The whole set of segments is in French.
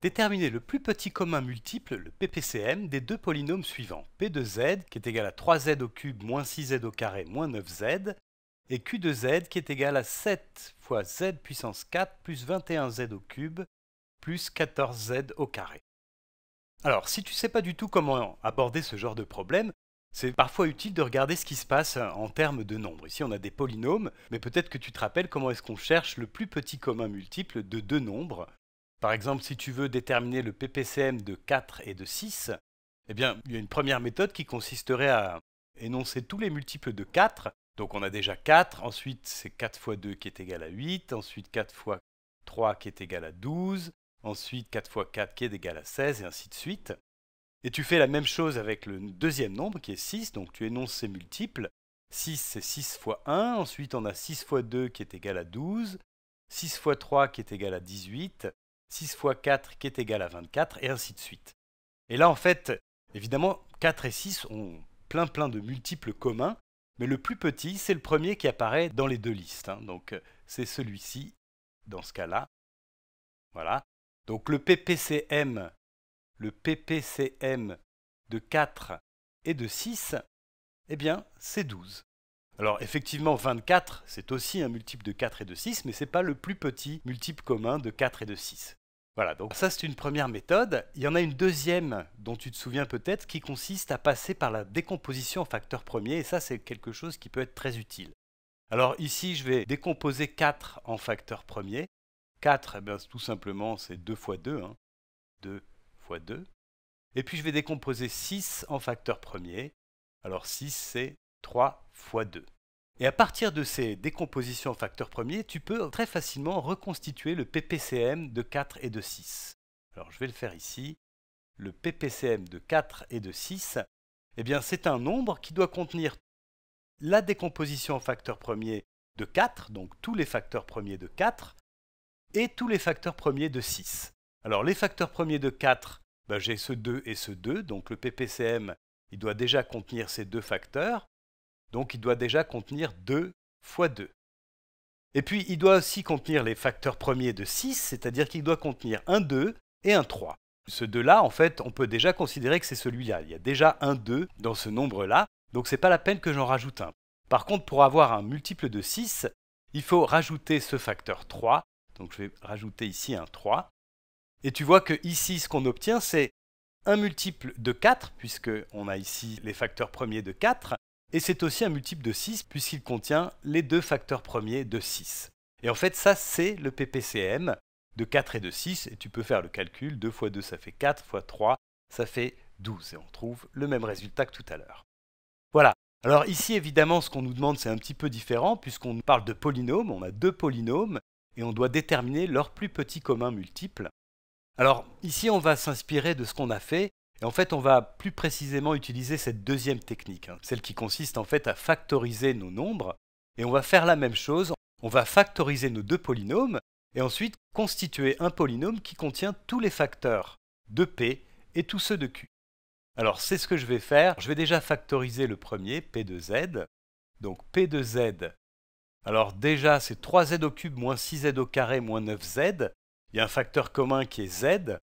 Déterminez le plus petit commun multiple, le PPCM, des deux polynômes suivants, P de z qui est égal à 3z au cube moins 6z au carré moins 9z, et Q de z qui est égal à 7 fois z puissance 4 plus 21z au cube plus 14z au carré. Alors, si tu ne sais pas du tout comment aborder ce genre de problème, c'est parfois utile de regarder ce qui se passe en termes de nombres. Ici, on a des polynômes, mais peut-être que tu te rappelles comment est-ce qu'on cherche le plus petit commun multiple de deux nombres par exemple, si tu veux déterminer le PPCM de 4 et de 6, eh il y a une première méthode qui consisterait à énoncer tous les multiples de 4. Donc on a déjà 4, ensuite c'est 4 fois 2 qui est égal à 8, ensuite 4 fois 3 qui est égal à 12, ensuite 4 fois 4 qui est égal à 16, et ainsi de suite. Et tu fais la même chose avec le deuxième nombre qui est 6, donc tu énonces ces multiples. 6 c'est 6 fois 1, ensuite on a 6 fois 2 qui est égal à 12, 6 fois 3 qui est égal à 18, 6 fois 4 qui est égal à 24, et ainsi de suite. Et là, en fait, évidemment, 4 et 6 ont plein plein de multiples communs, mais le plus petit, c'est le premier qui apparaît dans les deux listes. Hein. Donc euh, c'est celui-ci, dans ce cas-là. Voilà. Donc le PPCM, le PPCM de 4 et de 6, eh bien, c'est 12. Alors effectivement, 24, c'est aussi un multiple de 4 et de 6, mais ce n'est pas le plus petit multiple commun de 4 et de 6. Voilà, donc ça c'est une première méthode. Il y en a une deuxième dont tu te souviens peut-être qui consiste à passer par la décomposition en facteurs premiers et ça c'est quelque chose qui peut être très utile. Alors ici je vais décomposer 4 en facteurs premiers. 4, eh tout simplement c'est 2 fois 2, 2 hein. fois 2. Et puis je vais décomposer 6 en facteurs premiers. Alors 6 c'est 3 fois 2. Et à partir de ces décompositions en facteurs premiers, tu peux très facilement reconstituer le PPCM de 4 et de 6. Alors je vais le faire ici. Le PPCM de 4 et de 6, eh bien c'est un nombre qui doit contenir la décomposition en facteurs premiers de 4, donc tous les facteurs premiers de 4, et tous les facteurs premiers de 6. Alors les facteurs premiers de 4, ben, j'ai ce 2 et ce 2, donc le PPCM, il doit déjà contenir ces deux facteurs. Donc il doit déjà contenir 2 fois 2. Et puis il doit aussi contenir les facteurs premiers de 6, c'est-à-dire qu'il doit contenir un 2 et un 3. Ce 2-là, en fait, on peut déjà considérer que c'est celui-là. Il y a déjà un 2 dans ce nombre-là, donc ce n'est pas la peine que j'en rajoute un. Par contre, pour avoir un multiple de 6, il faut rajouter ce facteur 3. Donc je vais rajouter ici un 3. Et tu vois que ici, ce qu'on obtient, c'est un multiple de 4, puisqu'on a ici les facteurs premiers de 4, et c'est aussi un multiple de 6 puisqu'il contient les deux facteurs premiers de 6. Et en fait, ça, c'est le PPCM de 4 et de 6. Et tu peux faire le calcul. 2 fois 2, ça fait 4, fois 3, ça fait 12. Et on trouve le même résultat que tout à l'heure. Voilà. Alors ici, évidemment, ce qu'on nous demande, c'est un petit peu différent puisqu'on parle de polynômes. On a deux polynômes et on doit déterminer leur plus petit commun multiple. Alors ici, on va s'inspirer de ce qu'on a fait et en fait, on va plus précisément utiliser cette deuxième technique, hein, celle qui consiste en fait à factoriser nos nombres, et on va faire la même chose, on va factoriser nos deux polynômes, et ensuite constituer un polynôme qui contient tous les facteurs de P et tous ceux de Q. Alors c'est ce que je vais faire, je vais déjà factoriser le premier, P de Z, donc P de Z, alors déjà c'est 3Z au cube moins 6Z au carré moins 9Z, il y a un facteur commun qui est Z,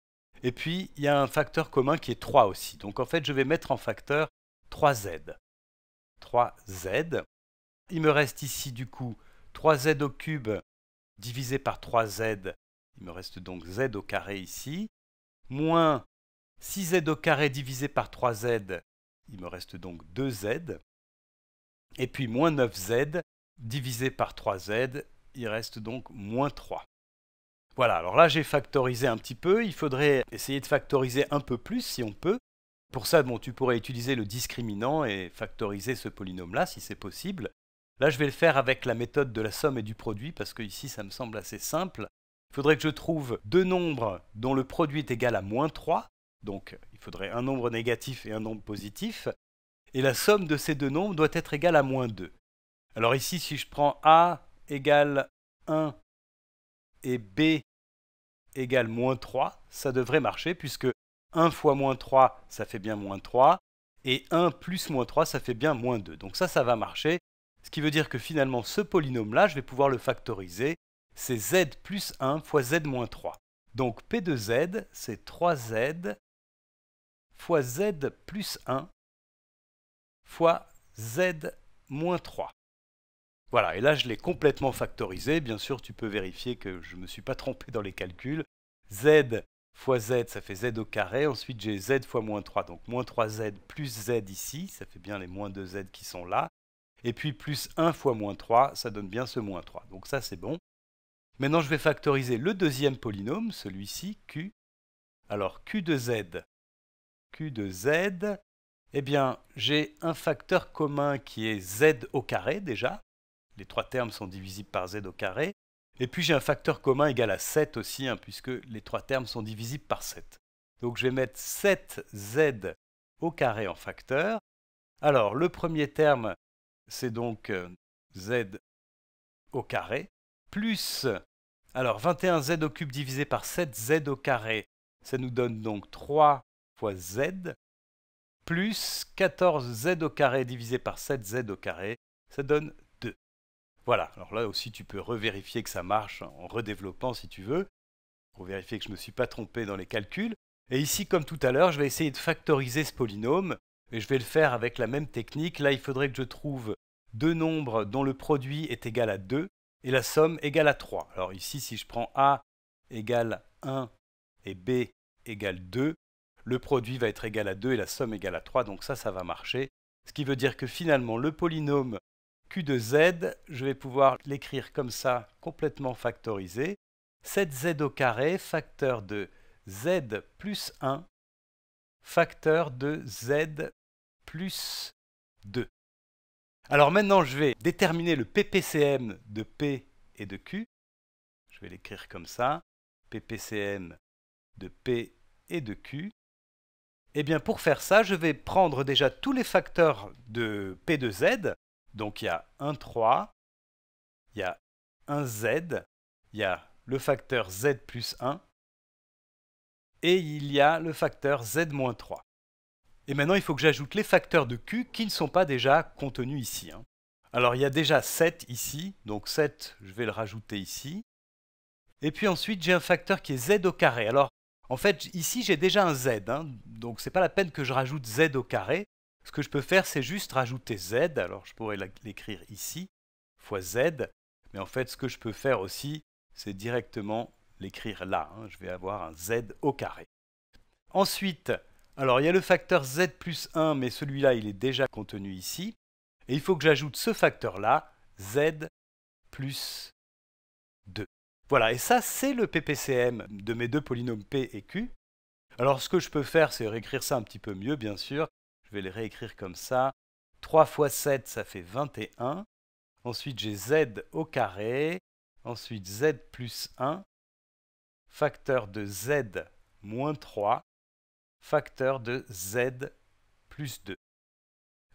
et puis, il y a un facteur commun qui est 3 aussi. Donc en fait, je vais mettre en facteur 3z. 3z. Il me reste ici du coup 3z au cube divisé par 3z. Il me reste donc z au carré ici. Moins 6z au carré divisé par 3z. Il me reste donc 2z. Et puis moins 9z divisé par 3z. Il reste donc moins 3. Voilà, alors là j'ai factorisé un petit peu, il faudrait essayer de factoriser un peu plus si on peut. Pour ça, bon, tu pourrais utiliser le discriminant et factoriser ce polynôme-là si c'est possible. Là, je vais le faire avec la méthode de la somme et du produit parce qu'ici, ça me semble assez simple. Il faudrait que je trouve deux nombres dont le produit est égal à moins 3, donc il faudrait un nombre négatif et un nombre positif, et la somme de ces deux nombres doit être égale à moins 2. Alors ici, si je prends A égale 1 et b égale moins 3, ça devrait marcher puisque 1 fois moins 3, ça fait bien moins 3, et 1 plus moins 3, ça fait bien moins 2. Donc ça, ça va marcher, ce qui veut dire que finalement, ce polynôme-là, je vais pouvoir le factoriser, c'est z plus 1 fois z moins 3. Donc p de z, c'est 3z fois z plus 1 fois z moins 3. Voilà, et là je l'ai complètement factorisé. Bien sûr, tu peux vérifier que je ne me suis pas trompé dans les calculs. Z fois Z, ça fait Z au carré. Ensuite, j'ai Z fois moins 3. Donc moins 3Z plus Z ici, ça fait bien les moins 2Z qui sont là. Et puis plus 1 fois moins 3, ça donne bien ce moins 3. Donc ça, c'est bon. Maintenant, je vais factoriser le deuxième polynôme, celui-ci, Q. Alors Q de Z, Q de Z, eh bien, j'ai un facteur commun qui est Z au carré déjà les trois termes sont divisibles par z au carré. Et puis j'ai un facteur commun égal à 7 aussi, hein, puisque les trois termes sont divisibles par 7. Donc je vais mettre 7z au carré en facteur. Alors le premier terme, c'est donc euh, z au carré, plus, alors 21z au cube divisé par 7z au carré, ça nous donne donc 3 fois z, plus 14z au carré divisé par 7z au carré, ça donne voilà, alors là aussi tu peux revérifier que ça marche en redéveloppant si tu veux, pour vérifier que je ne me suis pas trompé dans les calculs. Et ici, comme tout à l'heure, je vais essayer de factoriser ce polynôme, et je vais le faire avec la même technique. Là, il faudrait que je trouve deux nombres dont le produit est égal à 2, et la somme égale à 3. Alors ici, si je prends A égale 1 et B égale 2, le produit va être égal à 2 et la somme égale à 3, donc ça, ça va marcher. Ce qui veut dire que finalement, le polynôme Q de z, je vais pouvoir l'écrire comme ça, complètement factorisé. 7z au carré, facteur de z plus 1, facteur de z plus 2. Alors maintenant, je vais déterminer le PPCM de P et de Q. Je vais l'écrire comme ça. PPCM de P et de Q. Eh bien, pour faire ça, je vais prendre déjà tous les facteurs de P de Z donc il y a un 3, il y a un z, il y a le facteur z plus 1, et il y a le facteur z moins 3. Et maintenant, il faut que j'ajoute les facteurs de q qui ne sont pas déjà contenus ici. Hein. Alors il y a déjà 7 ici, donc 7, je vais le rajouter ici. Et puis ensuite, j'ai un facteur qui est z au carré. Alors, en fait, ici, j'ai déjà un z, hein, donc ce n'est pas la peine que je rajoute z au carré. Ce que je peux faire, c'est juste rajouter z, alors je pourrais l'écrire ici, fois z, mais en fait, ce que je peux faire aussi, c'est directement l'écrire là. Hein. Je vais avoir un z au carré. Ensuite, alors il y a le facteur z plus 1, mais celui-là, il est déjà contenu ici. Et il faut que j'ajoute ce facteur-là, z plus 2. Voilà, et ça, c'est le PPCM de mes deux polynômes p et q. Alors ce que je peux faire, c'est réécrire ça un petit peu mieux, bien sûr, je vais les réécrire comme ça. 3 fois 7, ça fait 21. Ensuite, j'ai z au carré. Ensuite, z plus 1. Facteur de z moins 3. Facteur de z plus 2.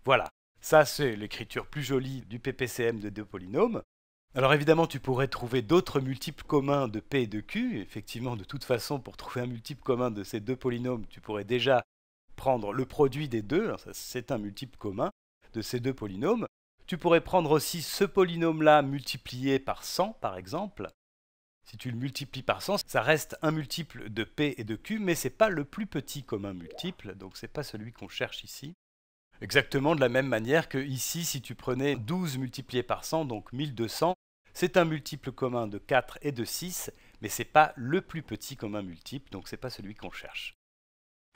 Voilà. Ça, c'est l'écriture plus jolie du PPCM de deux polynômes. Alors évidemment, tu pourrais trouver d'autres multiples communs de P et de Q. Effectivement, de toute façon, pour trouver un multiple commun de ces deux polynômes, tu pourrais déjà prendre le produit des deux, hein, c'est un multiple commun de ces deux polynômes. Tu pourrais prendre aussi ce polynôme-là multiplié par 100, par exemple. Si tu le multiplies par 100, ça reste un multiple de p et de q, mais ce n'est pas le plus petit commun multiple, donc ce n'est pas celui qu'on cherche ici. Exactement de la même manière que ici, si tu prenais 12 multiplié par 100, donc 1200, c'est un multiple commun de 4 et de 6, mais ce n'est pas le plus petit commun multiple, donc ce n'est pas celui qu'on cherche.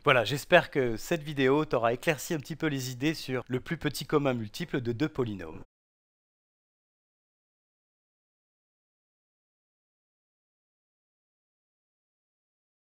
Voilà, j'espère que cette vidéo t'aura éclairci un petit peu les idées sur le plus petit commun multiple de deux polynômes.